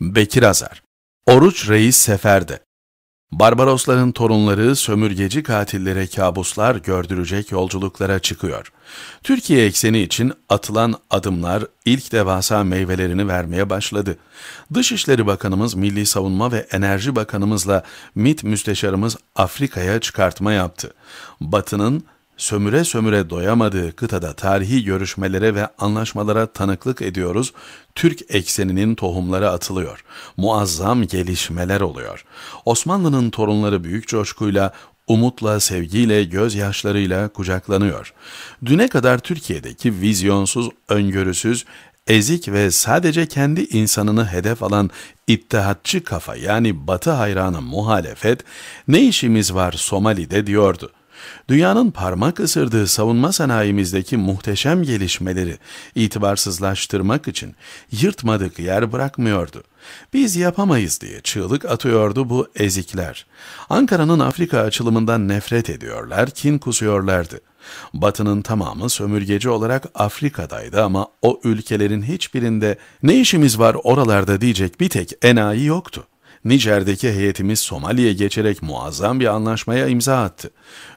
Bekir Azar, Oruç Reis Sefer'de. Barbarosların torunları sömürgeci katillere kabuslar gördürecek yolculuklara çıkıyor. Türkiye ekseni için atılan adımlar ilk devasa meyvelerini vermeye başladı. Dışişleri Bakanımız, Milli Savunma ve Enerji Bakanımızla MİT Müsteşarımız Afrika'ya çıkartma yaptı. Batı'nın sömüre sömüre doyamadığı kıtada tarihi görüşmelere ve anlaşmalara tanıklık ediyoruz, Türk ekseninin tohumları atılıyor, muazzam gelişmeler oluyor. Osmanlı'nın torunları büyük coşkuyla, umutla, sevgiyle, gözyaşlarıyla kucaklanıyor. Düne kadar Türkiye'deki vizyonsuz, öngörüsüz, ezik ve sadece kendi insanını hedef alan ittihatçı kafa yani batı hayranı muhalefet, ne işimiz var Somali'de diyordu. Dünyanın parmak ısırdığı savunma sanayimizdeki muhteşem gelişmeleri itibarsızlaştırmak için yırtmadık yer bırakmıyordu. Biz yapamayız diye çığlık atıyordu bu ezikler. Ankara'nın Afrika açılımından nefret ediyorlar, kin kusuyorlardı. Batı'nın tamamı sömürgeci olarak Afrika'daydı ama o ülkelerin hiçbirinde ne işimiz var oralarda diyecek bir tek enayi yoktu. Nijer'deki heyetimiz Somali'ye geçerek muazzam bir anlaşmaya imza attı.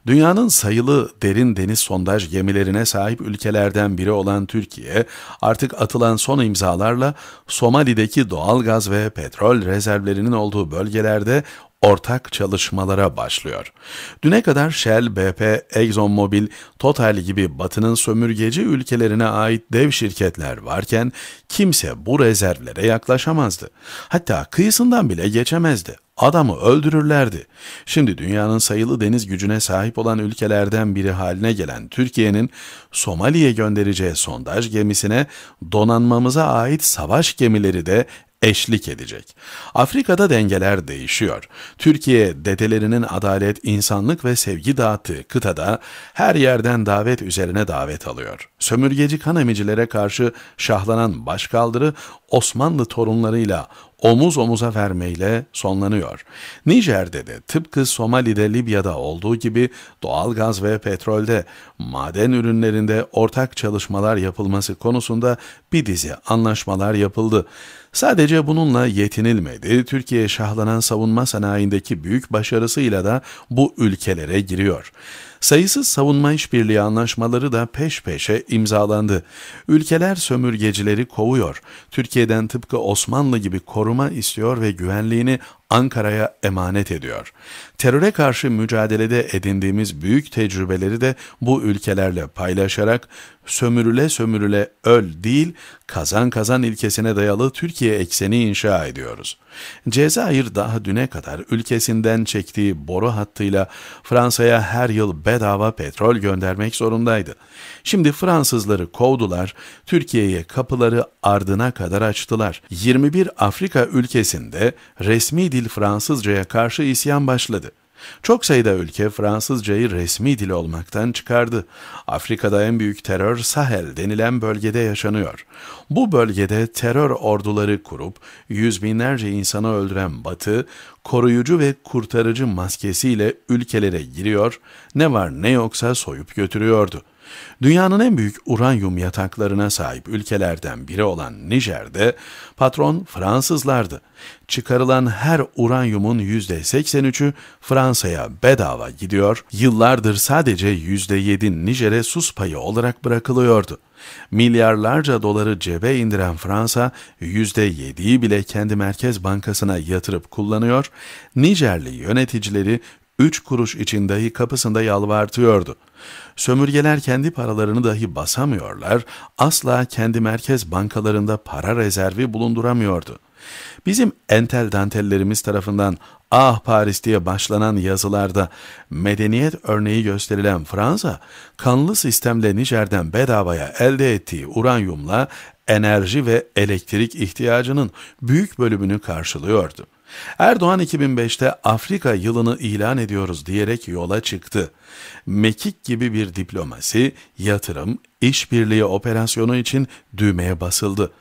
Dünyanın sayılı derin deniz sondaj gemilerine sahip ülkelerden biri olan Türkiye, artık atılan son imzalarla Somali'deki doğal gaz ve petrol rezervlerinin olduğu bölgelerde ortak çalışmalara başlıyor. Düne kadar Shell, BP, ExxonMobil, Total gibi batının sömürgeci ülkelerine ait dev şirketler varken kimse bu rezervlere yaklaşamazdı. Hatta kıyısından bile geçemezdi. Adamı öldürürlerdi. Şimdi dünyanın sayılı deniz gücüne sahip olan ülkelerden biri haline gelen Türkiye'nin Somali'ye göndereceği sondaj gemisine donanmamıza ait savaş gemileri de eşlik edecek. Afrika'da dengeler değişiyor. Türkiye dedelerinin adalet, insanlık ve sevgi dağıttığı kıtada her yerden davet üzerine davet alıyor. Sömürgeci kan emicilere karşı şahlanan başkaldırı Osmanlı torunlarıyla omuz omuza vermeyle sonlanıyor. Nijer'de de tıpkı Somali'de Libya'da olduğu gibi doğal gaz ve petrolde, maden ürünlerinde ortak çalışmalar yapılması konusunda bir dizi anlaşmalar yapıldı. Sadece bununla yetinilmedi, Türkiye şahlanan savunma sanayindeki büyük başarısıyla da bu ülkelere giriyor. Sayısız savunma işbirliği anlaşmaları da peş peşe imzalandı. Ülkeler sömürgecileri kovuyor. Türkiye'den tıpkı Osmanlı gibi koruma istiyor ve güvenliğini Ankara'ya emanet ediyor. Teröre karşı mücadelede edindiğimiz büyük tecrübeleri de bu ülkelerle paylaşarak sömürüle sömürüle öl değil, kazan kazan ilkesine dayalı Türkiye ekseni inşa ediyoruz. Cezayir daha düne kadar ülkesinden çektiği boru hattıyla Fransa'ya her yıl bedava petrol göndermek zorundaydı. Şimdi Fransızları kovdular, Türkiye'ye kapıları ardına kadar açtılar. 21 Afrika ülkesinde resmi dil dil Fransızcaya karşı isyan başladı. Çok sayıda ülke Fransızcayı resmi dil olmaktan çıkardı. Afrika'da en büyük terör Sahel denilen bölgede yaşanıyor. Bu bölgede terör orduları kurup yüz binlerce insanı öldüren Batı, koruyucu ve kurtarıcı maskesiyle ülkelere giriyor, ne var ne yoksa soyup götürüyordu.'' Dünyanın en büyük uranyum yataklarına sahip ülkelerden biri olan Nijer'de patron Fransızlardı. Çıkarılan her uranyumun %83'ü Fransa'ya bedava gidiyor, yıllardır sadece %7 Nijer'e sus payı olarak bırakılıyordu. Milyarlarca doları cebe indiren Fransa, %7'yi bile kendi merkez bankasına yatırıp kullanıyor, Nijerli yöneticileri üç kuruş için dahi kapısında yalvartıyordu. Sömürgeler kendi paralarını dahi basamıyorlar, asla kendi merkez bankalarında para rezervi bulunduramıyordu. Bizim entel dantellerimiz tarafından Ah Paris diye başlanan yazılarda medeniyet örneği gösterilen Fransa, kanlı sistemle Nijer'den bedavaya elde ettiği uranyumla enerji ve elektrik ihtiyacının büyük bölümünü karşılıyordu.'' Erdoğan 2005'te Afrika yılını ilan ediyoruz diyerek yola çıktı. Mekik gibi bir diplomasi, yatırım, işbirliği operasyonu için düğmeye basıldı.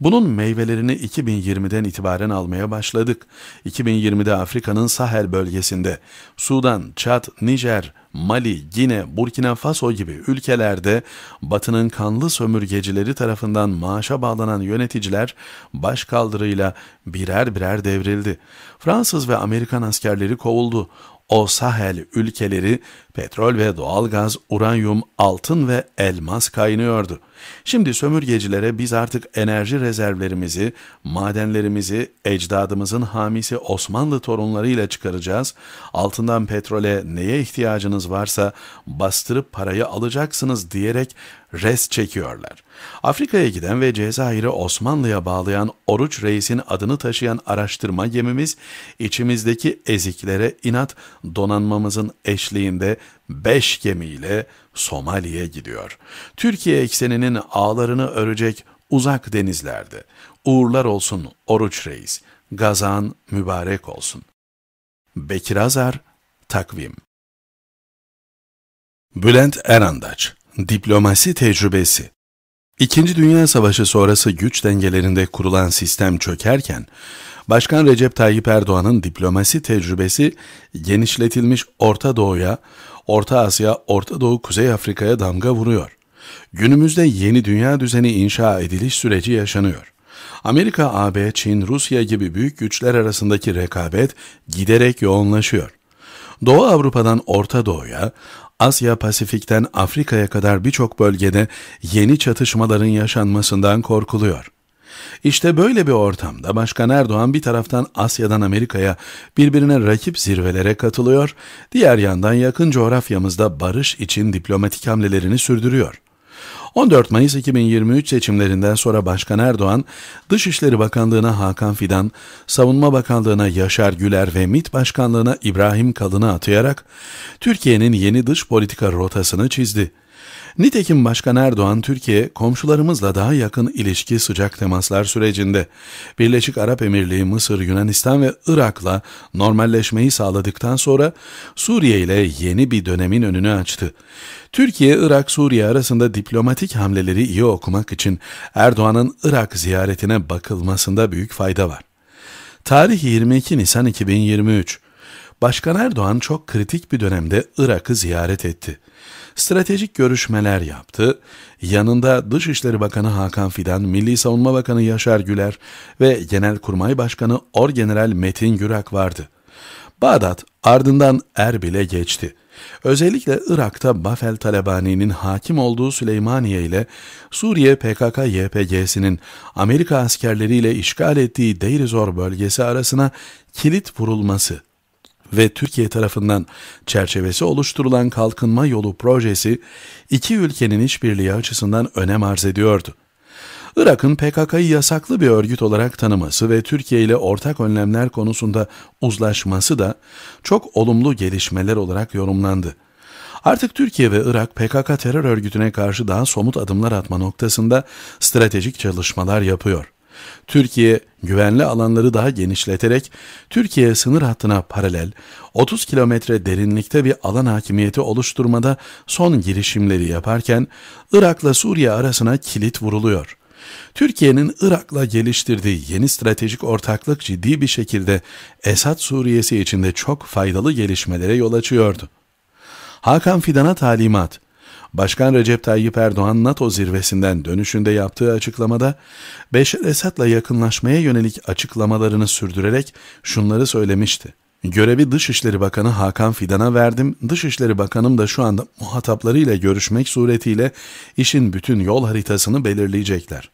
Bunun meyvelerini 2020'den itibaren almaya başladık. 2020'de Afrika'nın Sahel bölgesinde Sudan, Çat, Nijer, Mali, Gine, Burkina Faso gibi ülkelerde batının kanlı sömürgecileri tarafından maaşa bağlanan yöneticiler başkaldırıyla birer birer devrildi. Fransız ve Amerikan askerleri kovuldu o Sahel ülkeleri petrol ve doğalgaz, uranyum, altın ve elmas kaynıyordu. Şimdi sömürgecilere biz artık enerji rezervlerimizi, madenlerimizi ecdadımızın hamisi Osmanlı torunlarıyla çıkaracağız, altından petrole neye ihtiyacınız varsa bastırıp parayı alacaksınız diyerek res çekiyorlar. Afrika'ya giden ve Cezayir'i Osmanlı'ya bağlayan Oruç Reis'in adını taşıyan araştırma gemimiz içimizdeki eziklere inat donanmamızın eşliğinde beş gemiyle Somali'ye gidiyor. Türkiye ekseninin ağlarını örecek uzak denizlerde. Uğurlar olsun Oruç Reis. Gazan mübarek olsun. Bekir Azar, Takvim Bülent Erandaç Diplomasi Tecrübesi İkinci Dünya Savaşı sonrası güç dengelerinde kurulan sistem çökerken, Başkan Recep Tayyip Erdoğan'ın diplomasi tecrübesi genişletilmiş Orta Doğu'ya, Orta Asya, Orta Doğu, Kuzey Afrika'ya damga vuruyor. Günümüzde yeni dünya düzeni inşa ediliş süreci yaşanıyor. Amerika, AB, Çin, Rusya gibi büyük güçler arasındaki rekabet giderek yoğunlaşıyor. Doğu Avrupa'dan Orta Doğu'ya, Asya Pasifik'ten Afrika'ya kadar birçok bölgede yeni çatışmaların yaşanmasından korkuluyor. İşte böyle bir ortamda Başkan Erdoğan bir taraftan Asya'dan Amerika'ya birbirine rakip zirvelere katılıyor, diğer yandan yakın coğrafyamızda barış için diplomatik hamlelerini sürdürüyor. 14 Mayıs 2023 seçimlerinden sonra Başkan Erdoğan, Dışişleri Bakanlığı'na Hakan Fidan, Savunma Bakanlığı'na Yaşar Güler ve MİT Başkanlığı'na İbrahim Kalın'ı atayarak Türkiye'nin yeni dış politika rotasını çizdi. Nitekim Başkan Erdoğan, Türkiye komşularımızla daha yakın ilişki sıcak temaslar sürecinde Birleşik Arap Emirliği, Mısır, Yunanistan ve Irak'la normalleşmeyi sağladıktan sonra Suriye ile yeni bir dönemin önünü açtı. Türkiye, Irak, Suriye arasında diplomatik hamleleri iyi okumak için Erdoğan'ın Irak ziyaretine bakılmasında büyük fayda var. Tarih 22 Nisan 2023 Başkan Erdoğan çok kritik bir dönemde Irak'ı ziyaret etti stratejik görüşmeler yaptı. Yanında Dışişleri Bakanı Hakan Fidan, Milli Savunma Bakanı Yaşar Güler ve Genelkurmay Başkanı Orgeneral Metin Gürak vardı. Bağdat ardından Erbil'e geçti. Özellikle Irak'ta Bafel Talebani'nin hakim olduğu Süleymaniye ile Suriye PKK-YPG'sinin Amerika askerleriyle işgal ettiği Deir Zor bölgesi arasına kilit vurulması ve Türkiye tarafından çerçevesi oluşturulan kalkınma yolu projesi iki ülkenin işbirliği açısından önem arz ediyordu. Irak'ın PKK'yı yasaklı bir örgüt olarak tanıması ve Türkiye ile ortak önlemler konusunda uzlaşması da çok olumlu gelişmeler olarak yorumlandı. Artık Türkiye ve Irak PKK terör örgütüne karşı daha somut adımlar atma noktasında stratejik çalışmalar yapıyor. Türkiye güvenli alanları daha genişleterek Türkiye sınır hattına paralel 30 kilometre derinlikte bir alan hakimiyeti oluşturmada son girişimleri yaparken Irak'la Suriye arasına kilit vuruluyor. Türkiye'nin Irak'la geliştirdiği yeni stratejik ortaklık ciddi bir şekilde Esad Suriyesi içinde çok faydalı gelişmelere yol açıyordu. Hakan Fidan'a talimat Başkan Recep Tayyip Erdoğan NATO zirvesinden dönüşünde yaptığı açıklamada Beşer Esad'la yakınlaşmaya yönelik açıklamalarını sürdürerek şunları söylemişti. Görevi Dışişleri Bakanı Hakan Fidan'a verdim. Dışişleri Bakanım da şu anda muhataplarıyla görüşmek suretiyle işin bütün yol haritasını belirleyecekler.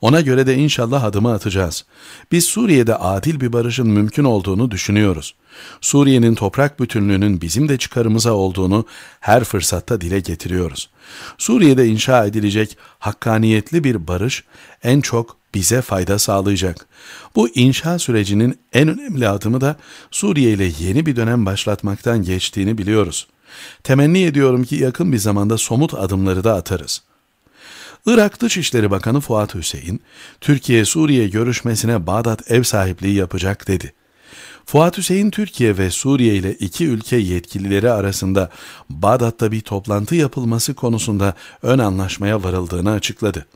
Ona göre de inşallah adımı atacağız. Biz Suriye'de adil bir barışın mümkün olduğunu düşünüyoruz.'' Suriye'nin toprak bütünlüğünün bizim de çıkarımıza olduğunu her fırsatta dile getiriyoruz. Suriye'de inşa edilecek hakkaniyetli bir barış en çok bize fayda sağlayacak. Bu inşa sürecinin en önemli adımı da Suriye ile yeni bir dönem başlatmaktan geçtiğini biliyoruz. Temenni ediyorum ki yakın bir zamanda somut adımları da atarız. Irak Dışişleri Bakanı Fuat Hüseyin, Türkiye-Suriye görüşmesine Bağdat ev sahipliği yapacak dedi. Fuat Hüseyin Türkiye ve Suriye ile iki ülke yetkilileri arasında Bağdat'ta bir toplantı yapılması konusunda ön anlaşmaya varıldığını açıkladı.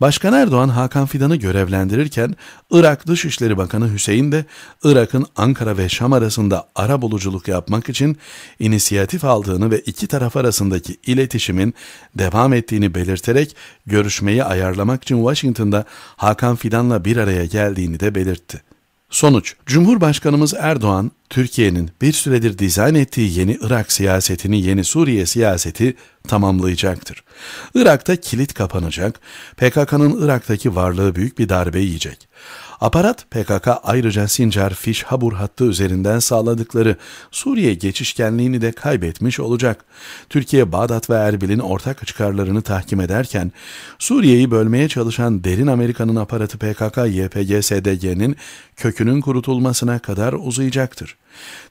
Başkan Erdoğan Hakan Fidan'ı görevlendirirken Irak Dışişleri Bakanı Hüseyin de Irak'ın Ankara ve Şam arasında ara buluculuk yapmak için inisiyatif aldığını ve iki taraf arasındaki iletişimin devam ettiğini belirterek görüşmeyi ayarlamak için Washington'da Hakan Fidan'la bir araya geldiğini de belirtti. Sonuç, Cumhurbaşkanımız Erdoğan Türkiye'nin bir süredir dizayn ettiği yeni Irak siyasetini yeni Suriye siyaseti tamamlayacaktır. Irak'ta kilit kapanacak, PKK'nın Irak'taki varlığı büyük bir darbe yiyecek. Aparat PKK ayrıca Sincar Fiş Habur hattı üzerinden sağladıkları Suriye geçişkenliğini de kaybetmiş olacak. Türkiye Bağdat ve Erbil'in ortak çıkarlarını tahkim ederken Suriye'yi bölmeye çalışan derin Amerika'nın aparatı PKK YPG SDG'nin kökünün kurutulmasına kadar uzayacaktır.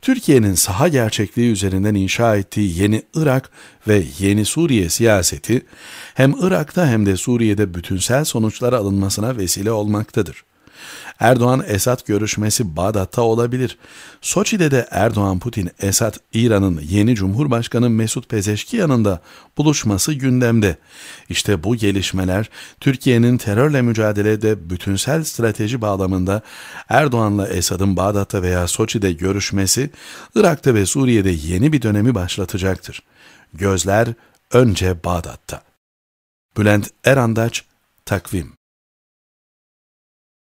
Türkiye'nin saha gerçekliği üzerinden inşa ettiği yeni Irak ve yeni Suriye siyaseti hem Irak'ta hem de Suriye'de bütünsel sonuçlara alınmasına vesile olmaktadır. Erdoğan-Esad görüşmesi Bağdat'ta olabilir. Soçi'de de Erdoğan-Putin, Esad, İran'ın yeni Cumhurbaşkanı Mesut Pezeşkiyan'ın yanında buluşması gündemde. İşte bu gelişmeler Türkiye'nin terörle mücadelede bütünsel strateji bağlamında Erdoğan'la Esad'ın Bağdat'ta veya Soçi'de görüşmesi Irak'ta ve Suriye'de yeni bir dönemi başlatacaktır. Gözler önce Bağdat'ta. Bülent Erandaç, Takvim